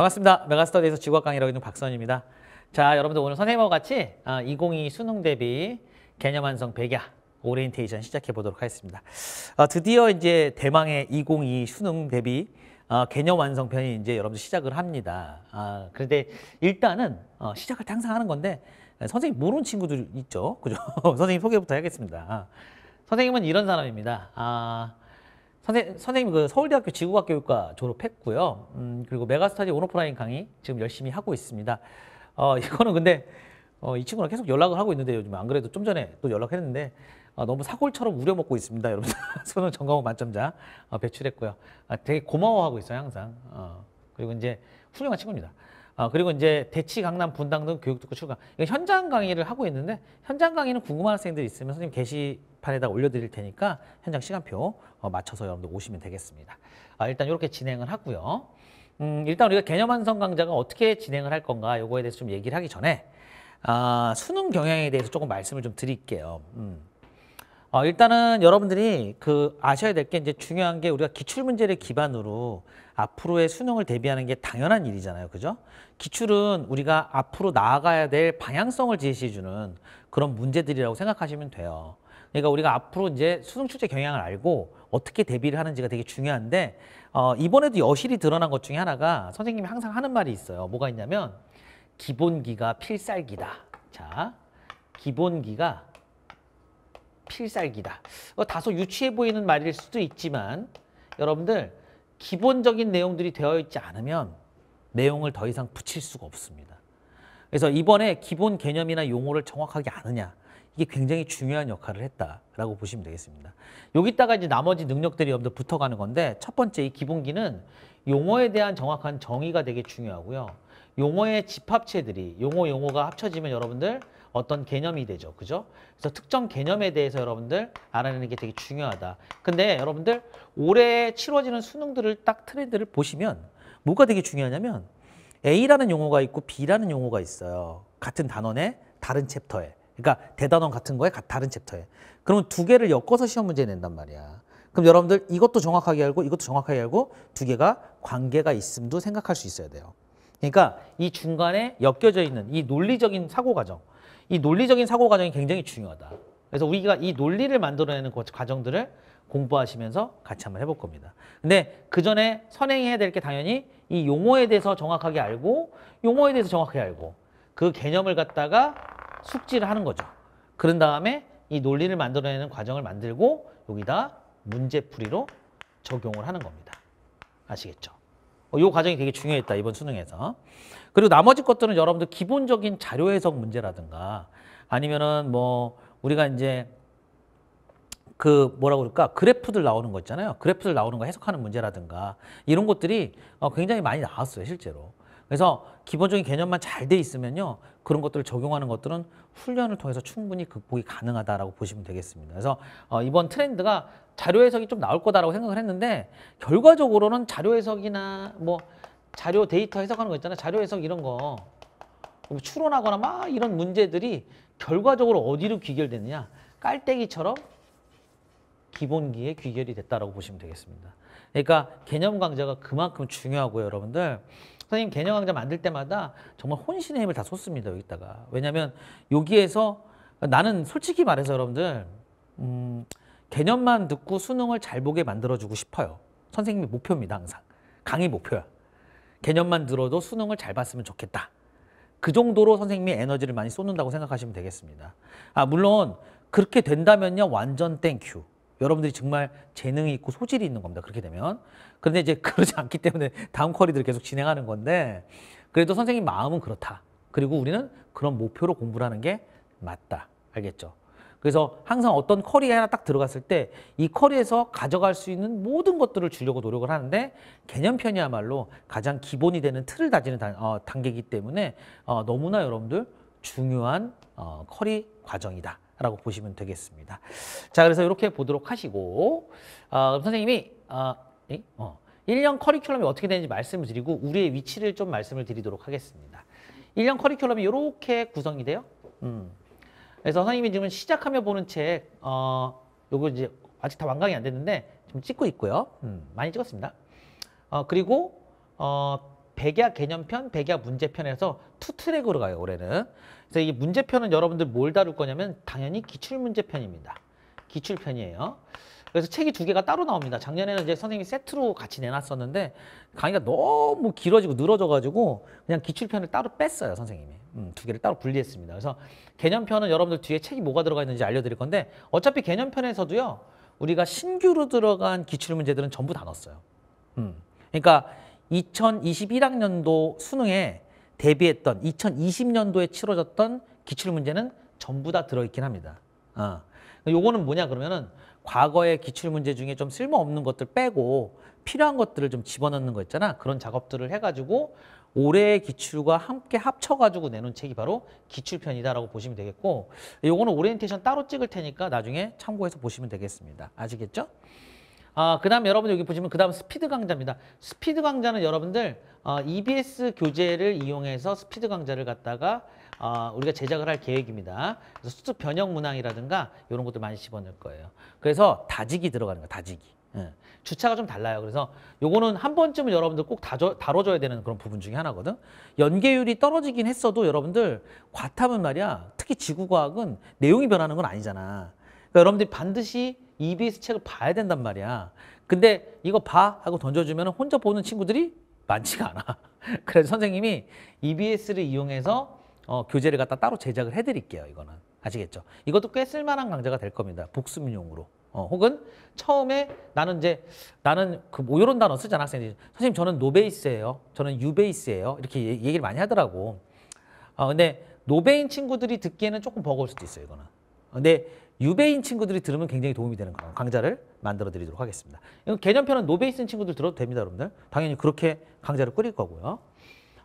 반갑습니다. 메가스터디에서 지구학 강의라고 있는 박선입니다. 자, 여러분들 오늘 선생님하고 같이 2022 아, 수능 대비 개념 완성 백야 오리엔테이션 시작해 보도록 하겠습니다. 아, 드디어 이제 대망의 2022 수능 대비 아, 개념 완성편이 이제 여러분들 시작을 합니다. 아, 그런데 일단은 어, 시작을 항상 하는 건데 선생님 모르는 친구들 있죠? 그죠? 선생님 소개부터 해야겠습니다 선생님은 이런 사람입니다. 아, 선생, 선생님 그 서울대학교 지구과학교육과 졸업했고요. 음, 그리고 메가스터디 온오프라인 강의 지금 열심히 하고 있습니다. 어, 이거는 근데 어, 이 친구랑 계속 연락을 하고 있는데 요즘 안 그래도 좀 전에 또 연락했는데 어, 너무 사골처럼 우려먹고 있습니다. 여러분 손은 정강호 만점자 어, 배출했고요. 아, 되게 고마워하고 있어요 항상. 어, 그리고 이제 훌륭한 친구입니다. 아, 그리고 이제 대치 강남 분당 등 교육특구 출강. 현장 강의를 하고 있는데 현장 강의는 궁금한 학생들 있으면 선생님 게시판에다 올려드릴 테니까 현장 시간표 어, 맞춰서 여러분들 오시면 되겠습니다. 아, 일단 이렇게 진행을 하고요. 음, 일단 우리가 개념 완성 강좌가 어떻게 진행을 할 건가 요거에 대해서 좀 얘기를 하기 전에 아, 수능 경향에 대해서 조금 말씀을 좀 드릴게요. 음. 어, 일단은 여러분들이 그 아셔야 될 게 이제 중요한 게 우리가 기출 문제를 기반으로 앞으로의 수능을 대비하는 게 당연한 일이잖아요. 그죠? 기출은 우리가 앞으로 나아가야 될 방향성을 제시해 주는 그런 문제들이라고 생각하시면 돼요. 그러니까 우리가 앞으로 이제 수능 출제 경향을 알고 어떻게 대비를 하는지가 되게 중요한데 어, 이번에도 여실히 드러난 것 중에 하나가 선생님이 항상 하는 말이 있어요. 뭐가 있냐면 기본기가 필살기다. 자, 기본기가 필살기다. 뭐 다소 유치해 보이는 말일 수도 있지만 여러분들 기본적인 내용들이 되어 있지 않으면 내용을 더 이상 붙일 수가 없습니다. 그래서 이번에 기본 개념이나 용어를 정확하게 아느냐 이게 굉장히 중요한 역할을 했다라고 보시면 되겠습니다. 여기다가 이제 나머지 능력들이 여러분들 붙어가는 건데 첫 번째 이 기본기는 용어에 대한 정확한 정의가 되게 중요하고요. 용어의 집합체들이 용어 용어가 합쳐지면 여러분들 어떤 개념이 되죠. 그죠? 그래서 특정 개념에 대해서 여러분들 알아내는 게 되게 중요하다. 근데 여러분들 올해 치러지는 수능들을 딱 트렌드를 보시면 뭐가 되게 중요하냐면 A라는 용어가 있고 B라는 용어가 있어요. 같은 단원에 다른 챕터에. 그러니까 대단원 같은 거에 다른 챕터에. 그러면 두 개를 엮어서 시험 문제 낸단 말이야. 그럼 여러분들 이것도 정확하게 알고 이것도 정확하게 알고 두 개가 관계가 있음도 생각할 수 있어야 돼요. 그러니까 이 중간에 엮여져 있는 이 논리적인 사고 과정 이 논리적인 사고 과정이 굉장히 중요하다. 그래서 우리가 이 논리를 만들어내는 과정들을 공부하시면서 같이 한번 해볼 겁니다. 근데 그 전에 선행해야 될 게 당연히 이 용어에 대해서 정확하게 알고 용어에 대해서 정확하게 알고 그 개념을 갖다가 숙지를 하는 거죠. 그런 다음에 이 논리를 만들어내는 과정을 만들고 여기다 문제풀이로 적용을 하는 겁니다. 아시겠죠? 이 어, 과정이 되게 중요했다 이번 수능에서 그리고 나머지 것들은 여러분들 기본적인 자료 해석 문제라든가 아니면은 뭐 우리가 이제 그 뭐라고 그럴까 그래프들 나오는 거 있잖아요 그래프들 나오는 거 해석하는 문제라든가 이런 것들이 어, 굉장히 많이 나왔어요 실제로 그래서 기본적인 개념만 잘 돼 있으면요 그런 것들을 적용하는 것들은 훈련을 통해서 충분히 극복이 가능하다라고 보시면 되겠습니다 그래서 어, 이번 트렌드가 자료 해석이 좀 나올 거다라고 생각을 했는데 결과적으로는 자료 해석이나 뭐 자료 데이터 해석하는 거있잖아 자료 해석 이런 거 뭐 추론하거나 막 이런 문제들이 결과적으로 어디로 귀결되느냐 깔때기처럼 기본기에 귀결이 됐다라고 보시면 되겠습니다. 그러니까 개념 강좌가 그만큼 중요하고요, 여러분들. 선생님 개념 강좌 만들 때마다 정말 혼신의 힘을 다 쏟습니다, 여기다가. 왜냐면 여기에서 나는 솔직히 말해서 여러분들 음, 개념만 듣고 수능을 잘 보게 만들어주고 싶어요. 선생님의 목표입니다, 항상. 강의 목표야. 개념만 들어도 수능을 잘 봤으면 좋겠다. 그 정도로 선생님이 에너지를 많이 쏟는다고 생각하시면 되겠습니다. 아, 물론 그렇게 된다면요, 완전 땡큐. 여러분들이 정말 재능이 있고 소질이 있는 겁니다. 그렇게 되면. 그런데 이제 그러지 않기 때문에 다음 쿼리들을 계속 진행하는 건데 그래도 선생님 마음은 그렇다. 그리고 우리는 그런 목표로 공부를 하는 게 맞다. 알겠죠? 그래서 항상 어떤 커리에 하나 딱 들어갔을 때 이 커리에서 가져갈 수 있는 모든 것들을 주려고 노력을 하는데 개념편이야말로 가장 기본이 되는 틀을 다지는 단, 어, 단계이기 때문에 어, 너무나 여러분들 중요한 어, 커리 과정이다. 라고 보시면 되겠습니다. 자, 그래서 이렇게 보도록 하시고, 어, 그럼 선생님이, 어, 에? 예? 어, 1년 커리큘럼이 어떻게 되는지 말씀을 드리고, 우리의 위치를 좀 말씀을 드리도록 하겠습니다. 1년 커리큘럼이 이렇게 구성이 돼요. 음. 그래서 선생님이 지금 시작하며 보는 책, 어, 요거 이제 아직 다 완강이 안 됐는데 지금 찍고 있고요. 음, 많이 찍었습니다. 어, 그리고, 어, 백야 개념편, 백야 문제편에서 투 트랙으로 가요, 올해는. 그래서 이 문제편은 여러분들 뭘 다룰 거냐면 당연히 기출문제편입니다. 기출편이에요. 그래서 책이 두 개가 따로 나옵니다. 작년에는 이제 선생님이 세트로 같이 내놨었는데 강의가 너무 길어지고 늘어져가지고 그냥 기출편을 따로 뺐어요, 선생님이. 음, 두 개를 따로 분리했습니다. 그래서 개념편은 여러분들 뒤에 책이 뭐가 들어가 있는지 알려드릴 건데 어차피 개념편에서도요. 우리가 신규로 들어간 기출문제들은 전부 다 넣었어요. 음. 그러니까 2021학년도 수능에 대비했던 2020년도에 치러졌던 기출문제는 전부 다 들어있긴 합니다. 아. 요거는 뭐냐 그러면은 과거의 기출문제 중에 좀 쓸모없는 것들 빼고 필요한 것들을 좀 집어넣는 거 있잖아. 그런 작업들을 해가지고 올해의 기출과 함께 합쳐가지고 내놓은 책이 바로 기출편이다라고 보시면 되겠고 요거는 오리엔테이션 따로 찍을 테니까 나중에 참고해서 보시면 되겠습니다. 아시겠죠? 아, 그 다음 여러분 여기 보시면 그 다음 스피드 강좌입니다. 스피드 강좌는 여러분들 어, 아, EBS 교재를 이용해서 스피드 강좌를 갖다가 어, 우리가 제작을 할 계획입니다. 그래서 수습 변형 문항이라든가 이런 것도 많이 집어넣을 거예요. 그래서 다지기 들어가는 거예요 다지기. 예. 주차가 좀 달라요. 그래서 요거는 한 번쯤은 여러분들 꼭 다져, 다뤄줘야 되는 그런 부분 중에 하나거든. 연계율이 떨어지긴 했어도 여러분들 과탐은 말이야. 특히 지구과학은 내용이 변하는 건 아니잖아. 그러니까 여러분들이 반드시 EBS 책을 봐야 된단 말이야. 근데 이거 봐 하고 던져주면 혼자 보는 친구들이 많지가 않아. 그래서 선생님이 EBS를 이용해서 어, 교재를 갖다 따로 제작을 해드릴게요. 이거는 아시겠죠? 이것도 꽤 쓸만한 강좌가 될 겁니다. 복습용으로. 어, 혹은 처음에 나는 이제 나는 그뭐 이런 단어 쓰잖아 학생들이 선생님 저는 노베이스예요 저는 유베이스예요 이렇게 얘기를 많이 하더라고 어, 근데 노베인 친구들이 듣기에는 조금 버거울 수도 있어요 이거는 어, 근데 유베인 친구들이 들으면 굉장히 도움이 되는 거예요. 강좌를 만들어 드리도록 하겠습니다. 이건 개념표는 노베이 스 친구들 들어도 됩니다, 여러분들. 당연히 그렇게 강좌를 꾸릴 거고요.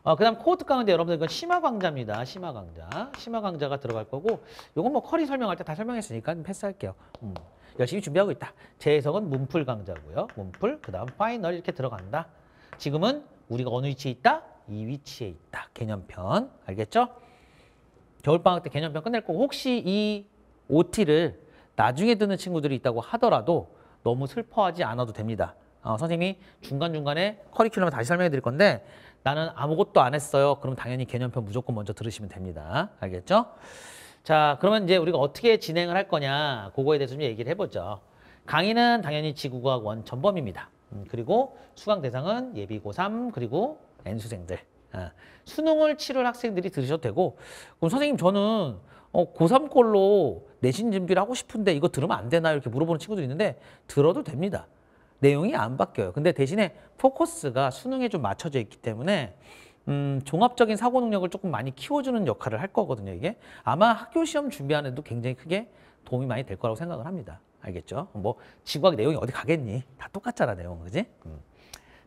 어, 그 다음 코어트 가운데 여러분들 이건 심화 강좌입니다 심화 강좌 심화 강좌가 들어갈 거고 요건 뭐 커리 설명할 때 다 설명했으니까 패스할게요. 음. 열심히 준비하고 있다. 재해석은 문풀 강자고요. 문풀, 그 다음 파이널 이렇게 들어간다. 지금은 우리가 어느 위치에 있다? 이 위치에 있다. 개념편. 알겠죠? 겨울방학 때 개념편 끝낼 거고 혹시 이 OT를 나중에 듣는 친구들이 있다고 하더라도 너무 슬퍼하지 않아도 됩니다. 어, 선생님이 중간중간에 커리큘럼을 다시 설명해 드릴 건데 나는 아무것도 안 했어요. 그럼 당연히 개념편 무조건 먼저 들으시면 됩니다. 알겠죠? 자, 그러면 이제 우리가 어떻게 진행을 할 거냐 그거에 대해서 좀 얘기를 해보죠. 강의는 당연히 지구과학 원 전범입니다. 음, 그리고 수강 대상은 예비 고3 그리고 N수생들. 아, 수능을 치를 학생들이 들으셔도 되고 그럼 선생님 저는 어, 고3꼴로 내신 준비를 하고 싶은데 이거 들으면 안되나 이렇게 물어보는 친구들이 있는데 들어도 됩니다. 내용이 안 바뀌어요. 근데 대신에 포커스가 수능에 좀 맞춰져 있기 때문에 음, 종합적인 사고 능력을 조금 많이 키워주는 역할을 할 거거든요, 이게. 아마 학교 시험 준비하는 데도 굉장히 크게 도움이 많이 될 거라고 생각을 합니다. 알겠죠? 뭐, 지구학 내용이 어디 가겠니? 다 똑같잖아, 내용, 그지? 음.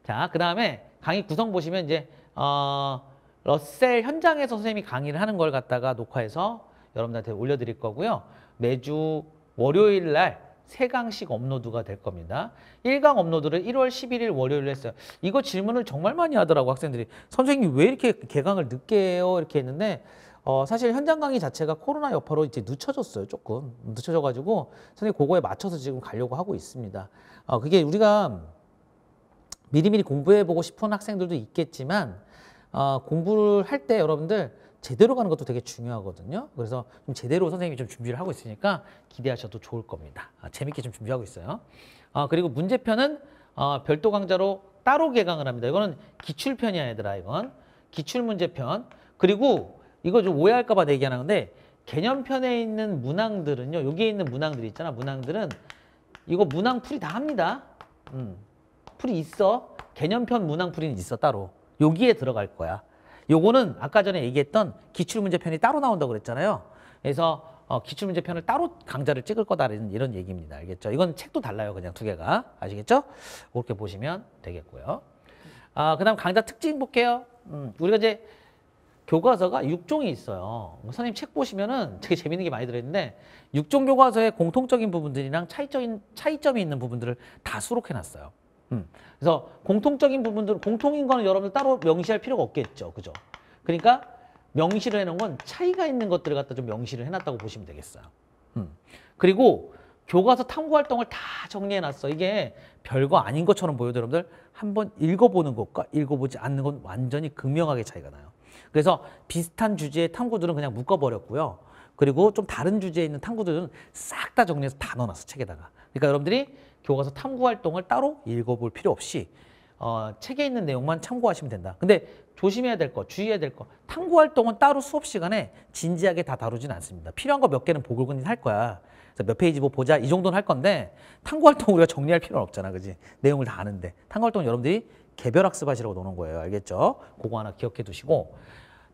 자, 그 다음에 강의 구성 보시면 이제, 어, 러셀 현장에서 선생님이 강의를 하는 걸 갖다가 녹화해서 여러분들한테 올려드릴 거고요. 매주 월요일 날 3강씩 업로드가 될 겁니다. 1강 업로드를 1월 11일 월요일에 했어요. 이거 질문을 정말 많이 하더라고 학생들이. 선생님 왜 이렇게 개강을 늦게 해요? 이렇게 했는데 어, 사실 현장 강의 자체가 코로나 여파로 이제 늦춰졌어요. 조금 늦춰져가지고 선생님 그거에 맞춰서 지금 가려고 하고 있습니다. 어, 그게 우리가 미리미리 공부해보고 싶은 학생들도 있겠지만 어, 공부를 할 때 여러분들 제대로 가는 것도 되게 중요하거든요. 그래서 좀 제대로 선생님이 좀 준비를 하고 있으니까 기대하셔도 좋을 겁니다. 아, 재밌게 좀 준비하고 있어요. 아, 그리고 문제편은 아, 별도 강좌로 따로 개강을 합니다. 이거는 기출편이 야 얘들아 이건. 기출문제편. 그리고 이거 좀 오해할까봐 얘기하는데 개념편에 있는 문항들은요, 여기에 있는 문항들이 있잖아, 문항들은 이거 문항 풀이 다 합니다. 음, 풀이 있어. 개념편 문항 풀이는 있어, 따로. 여기에 들어갈 거야. 요거는 아까 전에 얘기했던 기출문제편이 따로 나온다고 그랬잖아요. 그래서 어, 기출문제편을 따로 강좌를 찍을 거다라는 이런 얘기입니다. 알겠죠? 이건 책도 달라요. 그냥 두 개가. 아시겠죠? 그렇게 보시면 되겠고요. 아, 그 다음 강좌 특징 볼게요. 음, 우리가 이제 교과서가 6종이 있어요. 뭐 선생님 책 보시면은 되게 재밌는 게 많이 들어있는데 6종 교과서의 공통적인 부분들이랑 차이적 차이점이 있는 부분들을 다 수록해놨어요. 음. 그래서 공통적인 부분들, 공통인 거는 여러분들 따로 명시할 필요가 없겠죠. 그죠? 그러니까 명시를 해놓은 건 차이가 있는 것들을 갖다 좀 명시를 해놨다고 보시면 되겠어요. 음. 그리고 교과서 탐구 활동을 다 정리해놨어. 이게 별거 아닌 것처럼 보여요 여러분들 한번 읽어보는 것과 읽어보지 않는 건 완전히 극명하게 차이가 나요. 그래서 비슷한 주제의 탐구들은 그냥 묶어버렸고요. 그리고 좀 다른 주제에 있는 탐구들은 싹 다 정리해서 다 넣어놨어, 책에다가. 그러니까 여러분들이 교과서 탐구 활동을 따로 읽어볼 필요 없이 어, 책에 있는 내용만 참고하시면 된다. 근데 조심해야 될 거, 주의해야 될 거. 탐구 활동은 따로 수업 시간에 진지하게 다 다루진 않습니다. 필요한 거 몇 개는 보글보글 할 거야. 그래서 몇 페이지 뭐 보자 이 정도는 할 건데 탐구 활동 우리가 정리할 필요는 없잖아, 그지? 내용을 다 아는데 탐구 활동 여러분들이 개별 학습하시라고 노는 거예요, 알겠죠? 그거 하나 기억해 두시고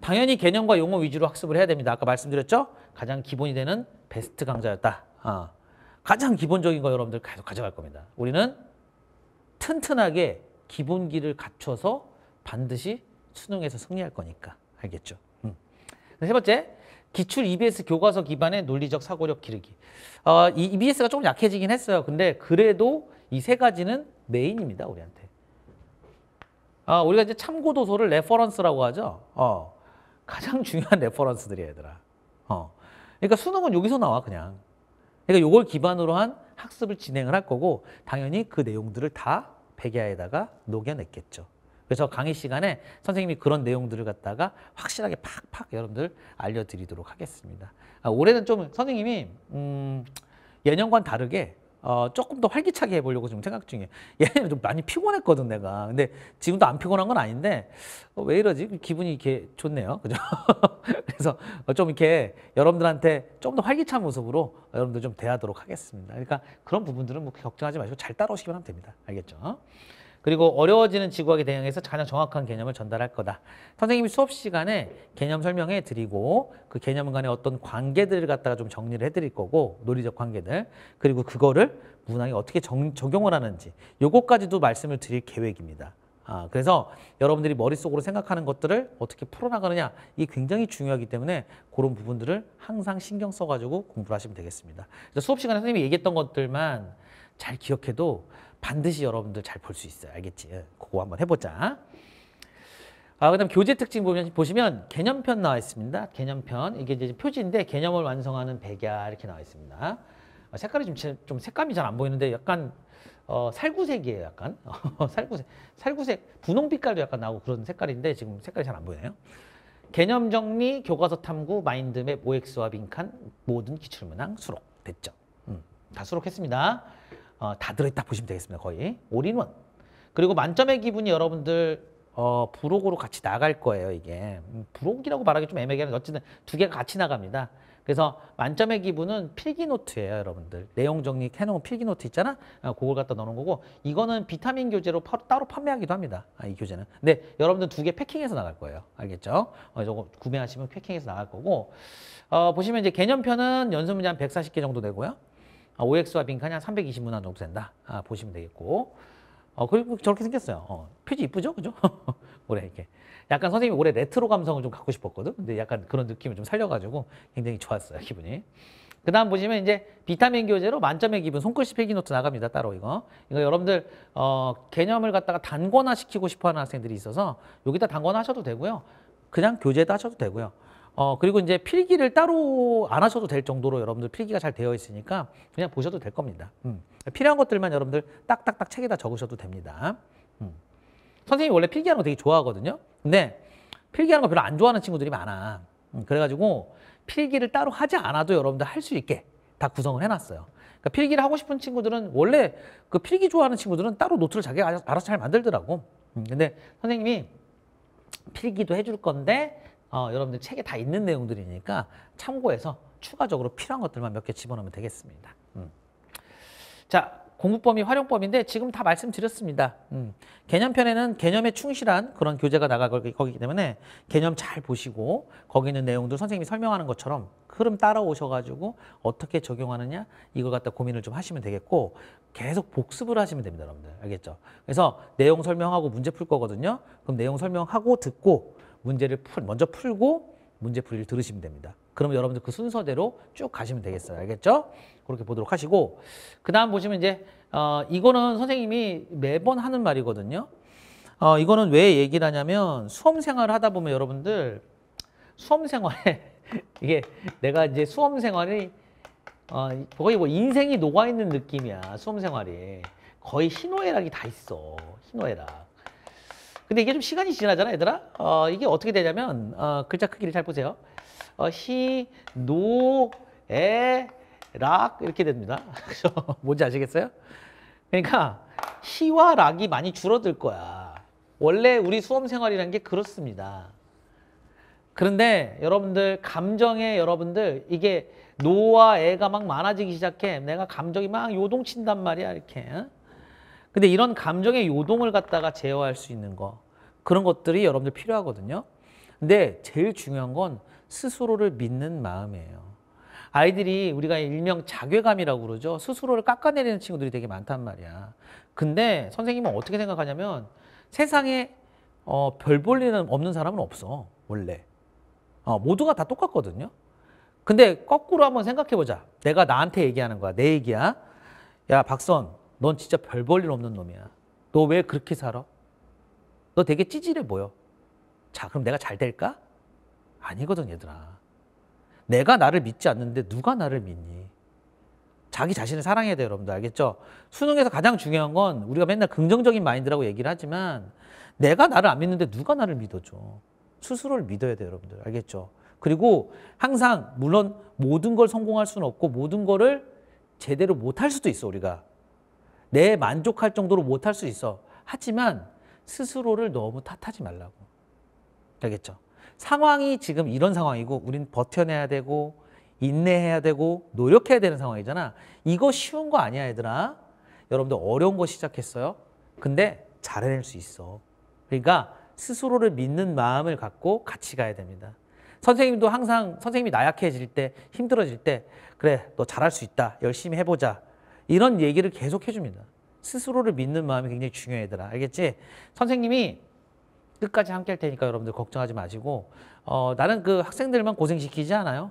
당연히 개념과 용어 위주로 학습을 해야 됩니다. 아까 말씀드렸죠? 가장 기본이 되는 베스트 강좌였다. 어. 가장 기본적인 거 여러분들 계속 가져갈 겁니다. 우리는 튼튼하게 기본기를 갖춰서 반드시 수능에서 승리할 거니까 알겠죠? 음. 세 번째, 기출 EBS 교과서 기반의 논리적 사고력 기르기. 어, 이 EBS가 조금 약해지긴 했어요. 근데 그래도 이 세 가지는 메인입니다, 우리한테. 어, 우리가 이제 참고 도서를 레퍼런스라고 하죠. 어, 가장 중요한 레퍼런스들이야, 얘들아. 어. 그러니까 수능은 여기서 나와, 그냥. 그러니까 이걸 기반으로 한 학습을 진행을 할 거고 당연히 그 내용들을 다 백야에다가 녹여냈겠죠. 그래서 강의 시간에 선생님이 그런 내용들을 갖다가 확실하게 팍팍 여러분들 알려드리도록 하겠습니다. 아, 올해는 좀 선생님이 음, 예년과 는 다르게 어, 조금 더 활기차게 해보려고 지금 생각 중이에요. 예전에 좀 많이 피곤했거든 내가. 근데 지금도 안 피곤한 건 아닌데 어, 왜 이러지? 기분이 이렇게 좋네요. 그죠? 그래서 어, 좀 이렇게 여러분들한테 좀 더 활기찬 모습으로 여러분들 좀 대하도록 하겠습니다. 그러니까 그런 부분들은 뭐 걱정하지 마시고 잘 따라오시기만 하면 됩니다. 알겠죠? 그리고 어려워지는 지구학에 대응해서 가장 정확한 개념을 전달할 거다. 선생님이 수업 시간에 개념 설명해 드리고 그 개념 간의 어떤 관계들을 갖다가 좀 정리를 해 드릴 거고 논리적 관계들 그리고 그거를 문항에 어떻게 정, 적용을 하는지 요거까지도 말씀을 드릴 계획입니다. 아, 그래서 여러분들이 머릿속으로 생각하는 것들을 어떻게 풀어나가느냐 이게 굉장히 중요하기 때문에 그런 부분들을 항상 신경 써가지고 공부를 하시면 되겠습니다. 수업 시간에 선생님이 얘기했던 것들만 잘 기억해도 반드시 여러분들 잘 볼 수 있어요. 알겠지? 예, 그거 한번 해보자. 아, 그 다음 교재 특징 보면, 보시면 개념편 나와 있습니다. 개념편. 이게 이제 표지인데 개념을 완성하는 백야 이렇게 나와 있습니다. 아, 색깔이 좀, 좀 색감이 잘 안 보이는데 약간 어, 살구색이에요. 약간. 어, 살구색. 살구색. 분홍 빛깔도 약간 나오고 그런 색깔인데 지금 색깔이 잘 안 보이네요. 개념 정리, 교과서 탐구, 마인드맵, OX와 빈칸, 모든 기출문항 수록. 됐죠. 음, 다 수록했습니다. 어, 다 들어있다 보시면 되겠습니다. 거의 올인원. 그리고 만점의 기분이 여러분들 어, 부록으로 같이 나갈 거예요. 이게 음, 부록이라고 말하기 좀애매하게한 어쨌든 두 개가 같이 나갑니다. 그래서 만점의 기분은 필기노트예요 여러분들 내용 정리 해놓은 필기노트 있잖아 어, 그걸 갖다 넣는 거고 이거는 비타민 교재로 파, 따로 판매하기도 합니다 아, 이 교재는 근데 여러분들 두 개 패킹해서 나갈 거예요 알겠죠 어, 저거 구매하시면 패킹해서 나갈 거고 어, 보시면 이제 개념편은 연습 문제 한 140개 정도 되고요 OX와 아, 빈칸이 한3 2 0문화 정도 된다. 아, 보시면 되겠고. 어, 그리고 저렇게 생겼어요. 어, 표지 이쁘죠? 그죠? 올해 이렇게. 약간 선생님이 올해 레트로 감성을 좀 갖고 싶었거든. 근데 약간 그런 느낌을 좀 살려가지고 굉장히 좋았어요. 기분이. 그 다음 보시면 이제 비타민 교재로 만점의 기분 손글씨 필기노트 나갑니다. 따로 이거. 이거 여러분들, 어, 개념을 갖다가 단권화 시키고 싶어 하는 학생들이 있어서 여기다 단권화 하셔도 되고요. 그냥 교재에다 하셔도 되고요. 어, 그리고 이제 필기를 따로 안 하셔도 될 정도로 여러분들 필기가 잘 되어 있으니까 그냥 보셔도 될 겁니다. 음. 필요한 것들만 여러분들 딱딱딱 책에다 적으셔도 됩니다. 음. 선생님이 원래 필기하는 거 되게 좋아하거든요. 근데 필기하는 거 별로 안 좋아하는 친구들이 많아. 음, 그래가지고 필기를 따로 하지 않아도 여러분들 할 수 있게 다 구성을 해놨어요. 그러니까 필기를 하고 싶은 친구들은 원래 그 필기 좋아하는 친구들은 따로 노트를 자기가 알아서 잘 만들더라고. 음. 근데 선생님이 필기도 해줄 건데 어, 여러분들 책에 다 있는 내용들이니까 참고해서 추가적으로 필요한 것들만 몇 개 집어넣으면 되겠습니다. 음. 자, 공부법이 활용법인데 지금 다 말씀드렸습니다. 음. 개념편에는 개념에 충실한 그런 교재가 나갈 거기 때문에 개념 잘 보시고 거기 있는 내용도 선생님이 설명하는 것처럼 흐름 따라오셔가지고 어떻게 적용하느냐 이걸 갖다 고민을 좀 하시면 되겠고 계속 복습을 하시면 됩니다. 여러분들 알겠죠? 그래서 내용 설명하고 문제 풀 거거든요. 그럼 내용 설명하고 듣고 문제를 풀, 먼저 풀고 문제 풀이를 들으시면 됩니다. 그러면 여러분들 그 순서대로 쭉 가시면 되겠어요. 알겠죠? 그렇게 보도록 하시고 그 다음 보시면 이제 어, 이거는 선생님이 매번 하는 말이거든요. 어, 이거는 왜 얘기를 하냐면 수험생활을 하다 보면 여러분들 수험생활에 이게 내가 이제 수험생활이 어, 거의 뭐 인생이 녹아있는 느낌이야 수험생활이 거의 희노애락이 다 있어 희노애락 근데 이게 좀 시간이 지나잖아, 얘들아. 어, 이게 어떻게 되냐면, 어, 글자 크기를 잘 보세요. 어, 히, 노, 에, 락, 이렇게 됩니다. 뭔지 아시겠어요? 그러니까, 히와 락이 많이 줄어들 거야. 원래 우리 수험 생활이라는 게 그렇습니다. 그런데 여러분들, 감정에 여러분들, 이게 노와 애가 막 많아지기 시작해. 내가 감정이 막 요동친단 말이야, 이렇게. 근데 이런 감정의 요동을 갖다가 제어할 수 있는 거 그런 것들이 여러분들 필요하거든요. 근데 제일 중요한 건 스스로를 믿는 마음이에요. 아이들이 우리가 일명 자괴감이라고 그러죠. 스스로를 깎아내리는 친구들이 되게 많단 말이야. 근데 선생님은 어떻게 생각하냐면 세상에 어, 별 볼일은 없는 사람은 없어 원래. 어, 모두가 다 똑같거든요. 근데 거꾸로 한번 생각해보자. 내가 나한테 얘기하는 거야. 내 얘기야. 야 박선 넌 진짜 별 볼 일 없는 놈이야. 너 왜 그렇게 살아? 너 되게 찌질해 보여. 자, 그럼 내가 잘 될까? 아니거든, 얘들아. 내가 나를 믿지 않는데 누가 나를 믿니? 자기 자신을 사랑해야 돼요, 여러분들. 알겠죠? 수능에서 가장 중요한 건 우리가 맨날 긍정적인 마인드라고 얘기를 하지만 내가 나를 안 믿는데 누가 나를 믿어줘? 스스로를 믿어야 돼요, 여러분들. 알겠죠? 그리고 항상 물론 모든 걸 성공할 수는 없고 모든 거를 제대로 못 할 수도 있어, 우리가. 내 만족할 정도로 못할 수 있어. 하지만 스스로를 너무 탓하지 말라고. 되겠죠? 상황이 지금 이런 상황이고 우린 버텨내야 되고 인내해야 되고 노력해야 되는 상황이잖아. 이거 쉬운 거 아니야 얘들아. 여러분들 어려운 거 시작했어요. 근데 잘해낼 수 있어. 그러니까 스스로를 믿는 마음을 갖고 같이 가야 됩니다. 선생님도 항상 선생님이 나약해질 때 힘들어질 때 그래 너 잘할 수 있다 열심히 해보자 이런 얘기를 계속 해줍니다. 스스로를 믿는 마음이 굉장히 중요해 얘들 알겠지? 선생님이 끝까지 함께 할 테니까 여러분들 걱정하지 마시고 어, 나는 그 학생들만 고생시키지 않아요?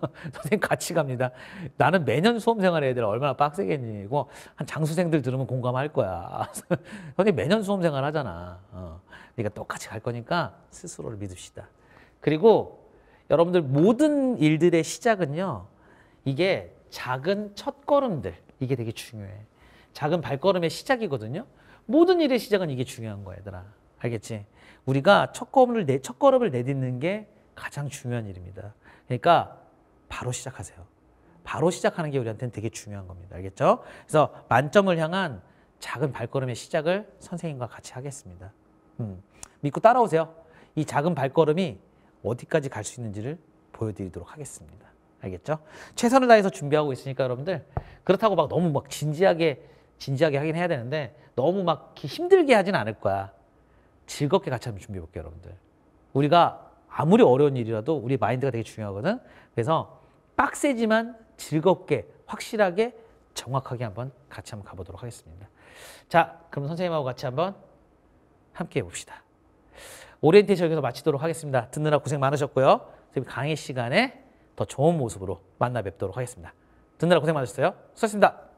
선생님 같이 갑니다. 나는 매년 수험생활 애들 얼마나 빡세겠니고 한 장수생들 들으면 공감할 거야. 선생님 매년 수험생활 하잖아. 어, 그러니까 똑같이 갈 거니까 스스로를 믿읍시다. 그리고 여러분들 모든 일들의 시작은요. 이게 작은 첫걸음들 이게 되게 중요해. 작은 발걸음의 시작이거든요. 모든 일의 시작은 이게 중요한 거야, 얘들아. 알겠지? 우리가 첫걸음을 내 첫걸음을 내딛는 게 가장 중요한 일입니다. 그러니까 바로 시작하세요. 바로 시작하는 게 우리한테는 되게 중요한 겁니다. 알겠죠? 그래서 만점을 향한 작은 발걸음의 시작을 선생님과 같이 하겠습니다. 음, 믿고 따라오세요. 이 작은 발걸음이 어디까지 갈 수 있는지를 보여드리도록 하겠습니다. 알겠죠? 최선을 다해서 준비하고 있으니까 여러분들 그렇다고 막 너무 막 진지하게 진지하게 하긴 해야 되는데 너무 막 힘들게 하진 않을 거야. 즐겁게 같이 한번 준비해 볼게요, 여러분들. 우리가 아무리 어려운 일이라도 우리 마인드가 되게 중요하거든. 그래서 빡세지만 즐겁게 확실하게 정확하게 한번 같이 한번 가보도록 하겠습니다. 자, 그럼 선생님하고 같이 한번 함께 해봅시다. 오리엔테이션 여기서 마치도록 하겠습니다. 듣느라 고생 많으셨고요. 선생님 강의 시간에 더 좋은 모습으로 만나 뵙도록 하겠습니다. 듣느라 고생 많으셨어요. 수고하셨습니다.